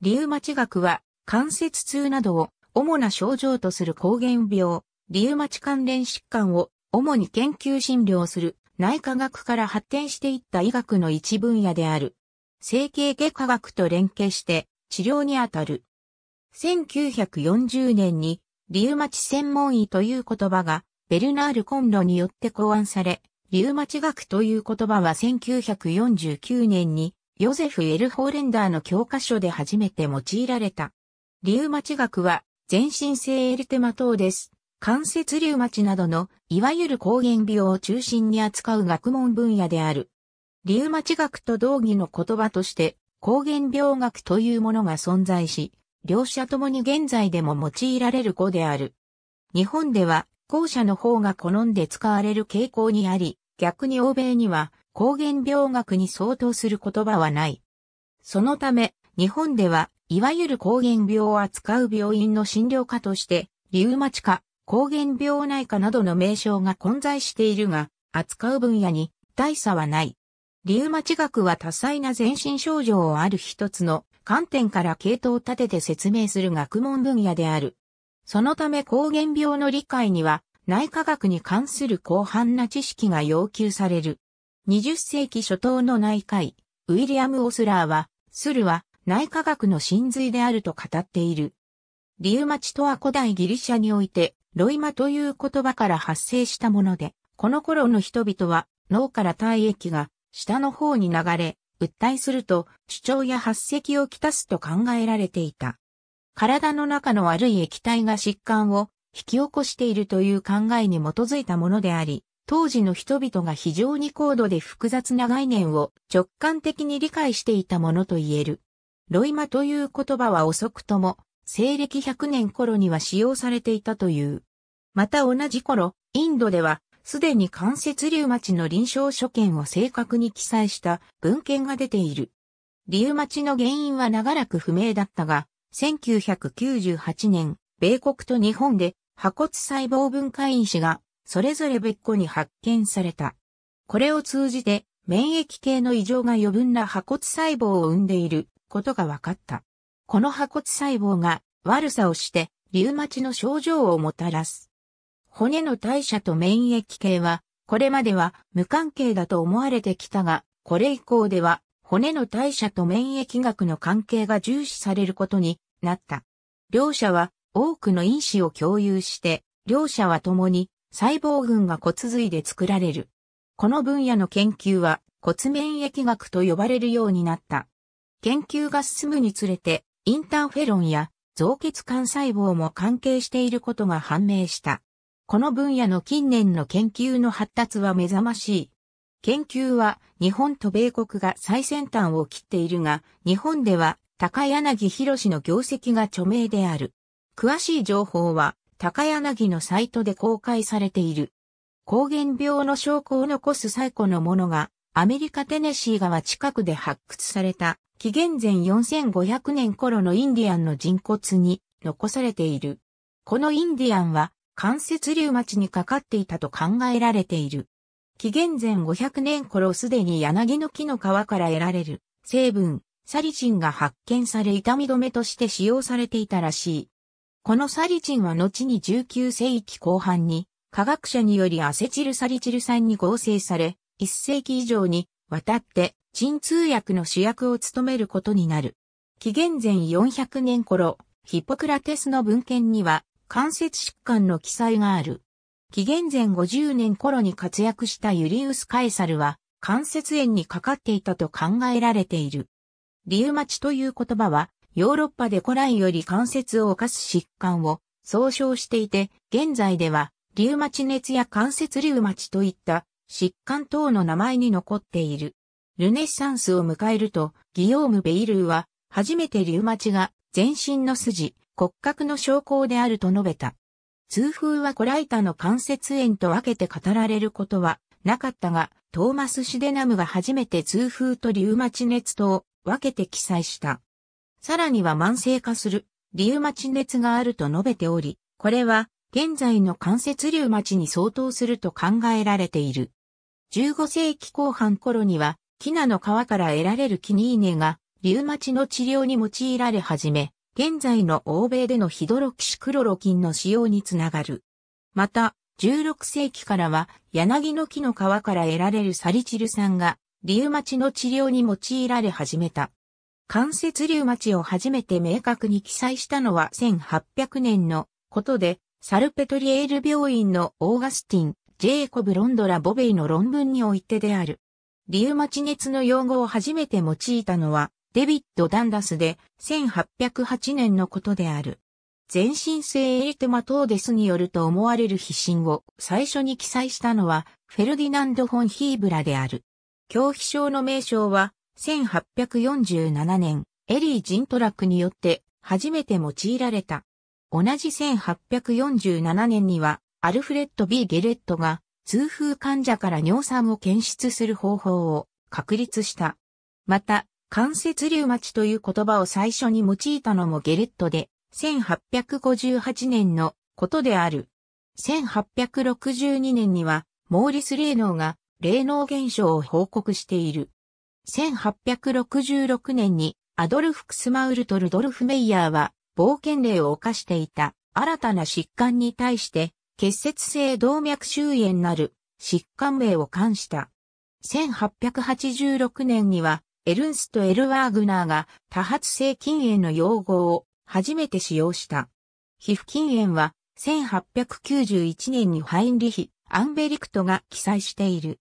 リウマチ学は、関節痛などを主な症状とする抗原病、リウマチ関連疾患を主に研究診療する内科学から発展していった医学の一分野である。整形外科学と連携して治療にあたる。1940年にリウマチ専門医という言葉がベルナール・コンロによって考案され、リウマチ学という言葉は1949年にヨゼフ・エル・ホーレンダーの教科書で初めて用いられた。リウマチ学は、全身性エルテマ等です。関節リウマチなどの、いわゆる抗原病を中心に扱う学問分野である。リウマチ学と同義の言葉として、抗原病学というものが存在し、両者ともに現在でも用いられる語である。日本では、後者の方が好んで使われる傾向にあり、逆に欧米には、抗原病学に相当する言葉はない。そのため、日本では、いわゆる抗原病を扱う病院の診療科として、リウマチ科、抗原病内科などの名称が混在しているが、扱う分野に大差はない。リウマチ学は多彩な全身症状をある一つの観点から系統を立てて説明する学問分野である。そのため抗原病の理解には内科学に関する広範な知識が要求される。20世紀初頭の内科医、ウィリアム・オスラーは、スルは内科学の真髄であると語っている。リウマチとは古代ギリシャにおいて、ロイマという言葉から発生したもので、この頃の人々は脳から体液が下の方に流れ、訴えすると主張や発石をきたすと考えられていた。体の中の悪い液体が疾患を引き起こしているという考えに基づいたものであり、当時の人々が非常に高度で複雑な概念を直感的に理解していたものと言える。ロイマという言葉は遅くとも、西暦100年頃には使用されていたという。また同じ頃、インドでは、すでに関節リウマチの臨床所見を正確に記載した文献が出ている。リウマチの原因は長らく不明だったが、1998年、米国と日本で破骨細胞分解因子がそれぞれ別個に発見された。これを通じて、免疫系の異常が余分な破骨細胞を生んでいることが分かった。この破骨細胞が悪さをして、リウマチの症状をもたらす。骨の代謝と免疫系は、これまでは無関係だと思われてきたが、これ以降では、骨の代謝と免疫学の関係が重視されることになった。両者は多くの因子を共有して、両者は共に細胞群が骨髄で作られる。この分野の研究は骨免疫学と呼ばれるようになった。研究が進むにつれて、インターフェロンや造血幹細胞も関係していることが判明した。この分野の近年の研究の発達は目覚ましい。研究は日本と米国が最先端を切っているが、日本では高柳博士の業績が著名である。詳しい情報は高柳のサイトで公開されている。抗原病の証拠を残す最古のものが、アメリカテネシー川近くで発掘された、紀元前4500年頃のインディアンの人骨に残されている。このインディアンは関節リウマチにかかっていたと考えられている。紀元前500年頃すでに柳の木の皮から得られる成分、サリチンが発見され痛み止めとして使用されていたらしい。このサリチンは後に19世紀後半に科学者によりアセチルサリチル酸に合成され、1世紀以上にわたって鎮痛薬の主役を務めることになる。紀元前400年頃、ヒポクラテスの文献には関節疾患の記載がある。紀元前50年頃に活躍したユリウス・カエサルは関節炎にかかっていたと考えられている。リウマチという言葉はヨーロッパで古来より関節を犯す疾患を総称していて、現在ではリウマチ熱や関節リウマチといった疾患等の名前に残っている。ルネッサンスを迎えると、ギヨーム・ベイルーは、初めてリウマチが全身の筋、骨格の症候であると述べた。痛風はコライタの関節炎と分けて語られることはなかったが、トーマス・シデナムが初めて痛風とリウマチ熱とを分けて記載した。さらには慢性化する、リウマチ熱があると述べており、これは現在の関節リウマチに相当すると考えられている。15世紀後半頃には、キナの皮から得られるキニーネが、リウマチの治療に用いられ始め、現在の欧米でのヒドロキシクロロキンの使用につながる。また、16世紀からは、柳の木の皮から得られるサリチル酸が、リウマチの治療に用いられ始めた。関節リウマチを初めて明確に記載したのは1800年のことで、サルペトリエール病院のオーガスティン、ジェイコブ・ロンドラ・ボベイの論文においてである。リウマチ熱の用語を初めて用いたのは、デビッド・ダンダスで1808年のことである。全身性エリテマトーデスによると思われる皮疹を最初に記載したのは、フェルディナンド・フォン・ヒーブラである。狂皮症の名称は、1847年、エリー・ジントラックによって初めて用いられた。同じ1847年には、アルフレッド・ B・ ゲレットが、痛風患者から尿酸を検出する方法を確立した。また、関節リウマチという言葉を最初に用いたのもゲレットで、1858年のことである。1862年には、モーリス・レーノーが、霊能現象を報告している。1866年にアドルフ・クスマウルト・ルドルフ・メイヤーは冒険例を犯していた新たな疾患に対して結節性動脈周炎なる疾患名を冠した。1886年にはエルンスト・エル・ワーグナーが多発性禁煙の用語を初めて使用した。皮膚禁煙は1891年にハインリヒ・アンベリクトが記載している。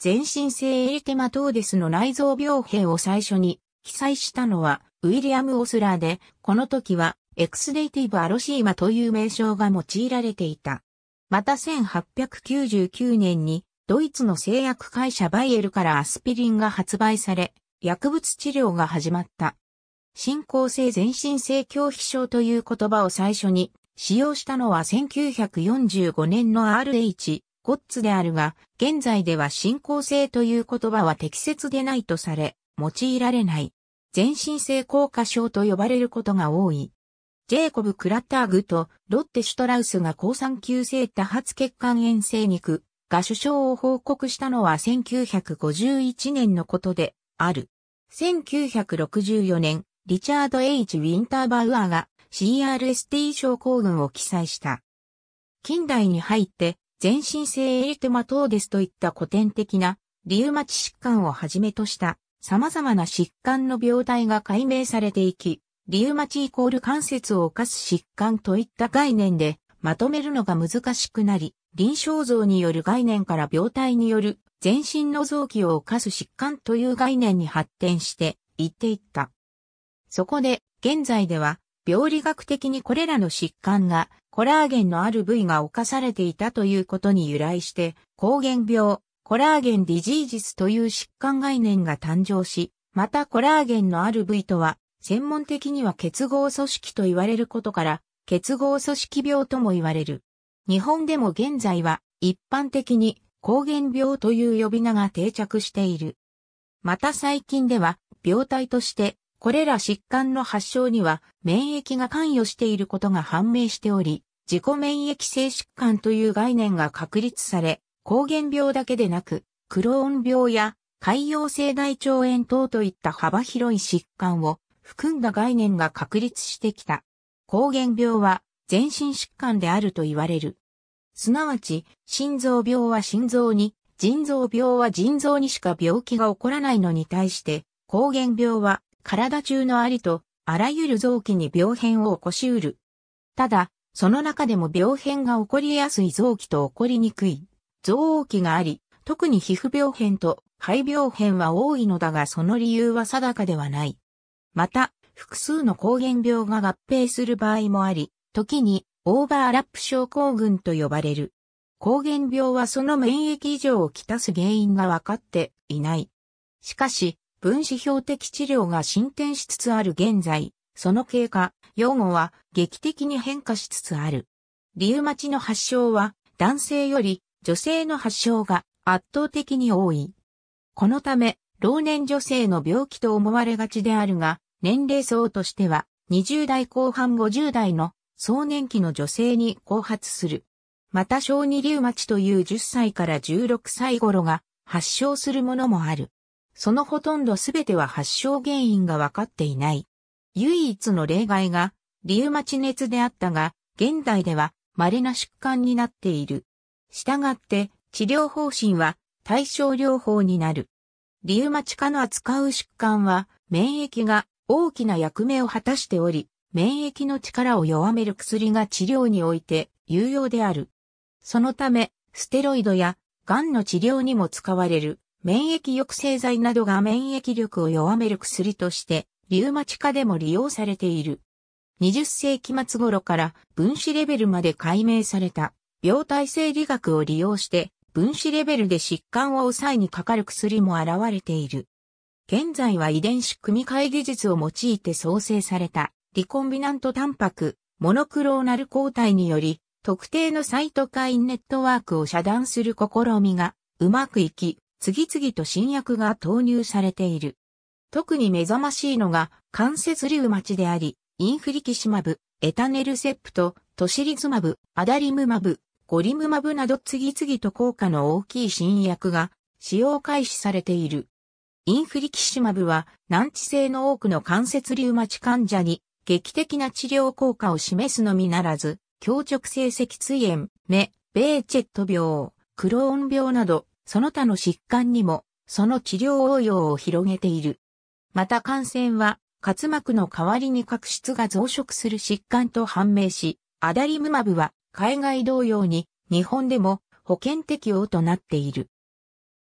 全身性エリテマトーデスの内臓病変を最初に記載したのはウィリアム・オスラーで、この時はエクスデイティブ・アロシーマという名称が用いられていた。また1899年にドイツの製薬会社バイエルからアスピリンが発売され、薬物治療が始まった。進行性全身性恐怖症という言葉を最初に使用したのは1945年の RH ゴッツであるが、現在では進行性という言葉は適切でないとされ、用いられない。全身性硬化症と呼ばれることが多い。ジェイコブ・クラッターグとロッテ・シュトラウスが抗酸球性多発血管炎性肉が首相を報告したのは1951年のことである。1964年、リチャード・ H・ ウィンターバウアーが CRST 症候群を記載した。近代に入って全身性エリテマトーデスといった古典的なリウマチ疾患をはじめとした様々な疾患の病態が解明されていき、リウマチイコール関節を犯す疾患といった概念でまとめるのが難しくなり、臨床像による概念から病態による全身の臓器を犯す疾患という概念に発展していっていった。そこで現在では病理学的にこれらの疾患がコラーゲンのある部位が侵されていたということに由来して、抗原病、コラーゲンディジージスという疾患概念が誕生し、またコラーゲンのある部位とは、専門的には結合組織と言われることから、結合組織病とも言われる。日本でも現在は一般的に抗原病という呼び名が定着している。また最近では病態としてこれら疾患の発症には免疫が関与していることが判明しており、自己免疫性疾患という概念が確立され、抗原病だけでなく、クローン病や海洋性大腸炎等といった幅広い疾患を含んだ概念が確立してきた。抗原病は全身疾患であると言われる。すなわち、心臓病は心臓に、腎臓病は腎臓にしか病気が起こらないのに対して、抗原病は体中のありと、あらゆる臓器に病変を起こしうる。ただ、その中でも病変が起こりやすい臓器と起こりにくい臓器があり、特に皮膚病変と肺病変は多いのだがその理由は定かではない。また、複数の抗原病が合併する場合もあり、時にオーバーラップ症候群と呼ばれる。抗原病はその免疫異常をきたす原因が分かっていない。しかし、分子標的治療が進展しつつある現在、その経過、用語は劇的に変化しつつある。リウマチの発症は男性より女性の発症が圧倒的に多い。このため、老年女性の病気と思われがちであるが、年齢層としては20代後半50代の壮年期の女性に後発する。また小児リウマチという10歳から16歳頃が発症するものもある。そのほとんどすべては発症原因がわかっていない。唯一の例外が、リウマチ熱であったが、現代では稀な疾患になっている。したがって、治療方針は対症療法になる。リウマチ科の扱う疾患は、免疫が大きな役目を果たしており、免疫の力を弱める薬が治療において有用である。そのため、ステロイドや、癌の治療にも使われる。免疫抑制剤などが免疫力を弱める薬として、リウマチ科でも利用されている。20世紀末頃から分子レベルまで解明された病態生理学を利用して分子レベルで疾患を抑えにかかる薬も現れている。現在は遺伝子組み換え技術を用いて創生されたリコンビナントタンパク、モノクローナル抗体により特定のサイトカインネットワークを遮断する試みがうまくいき、次々と新薬が投入されている。特に目覚ましいのが関節リウマチであり、インフリキシマブ、エタネルセップト、トシリズマブ、アダリムマブ、ゴリムマブなど次々と効果の大きい新薬が使用開始されている。インフリキシマブは難治性の多くの関節リウマチ患者に劇的な治療効果を示すのみならず、強直性脊椎炎、目、ベーチェット病、クローン病などその他の疾患にも、その治療応用を広げている。また感染は、滑膜の代わりに角質が増殖する疾患と判明し、アダリムマブは海外同様に日本でも保険適用となっている。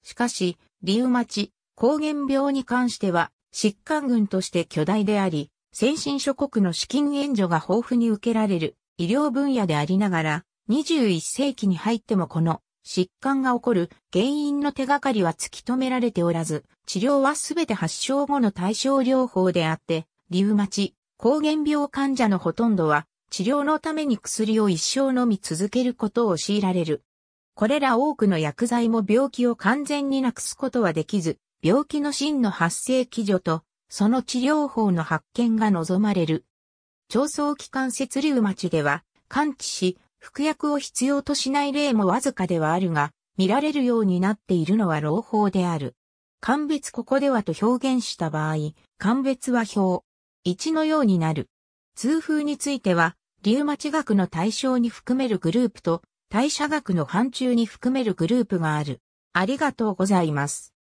しかし、リウマチ、抗原病に関しては疾患群として巨大であり、先進諸国の資金援助が豊富に受けられる医療分野でありながら、21世紀に入ってもこの疾患が起こる原因の手がかりは突き止められておらず、治療はすべて発症後の対症療法であって、リウマチ、抗原病患者のほとんどは、治療のために薬を一生飲み続けることを強いられる。これら多くの薬剤も病気を完全になくすことはできず、病気の真の発生基準と、その治療法の発見が望まれる。長層期関節リウマチでは、完治し、服薬を必要としない例もわずかではあるが、見られるようになっているのは朗報である。鑑別ここではと表現した場合、鑑別は表、1のようになる。痛風については、リウマチ学の対象に含めるグループと、代謝学の範疇に含めるグループがある。ありがとうございます。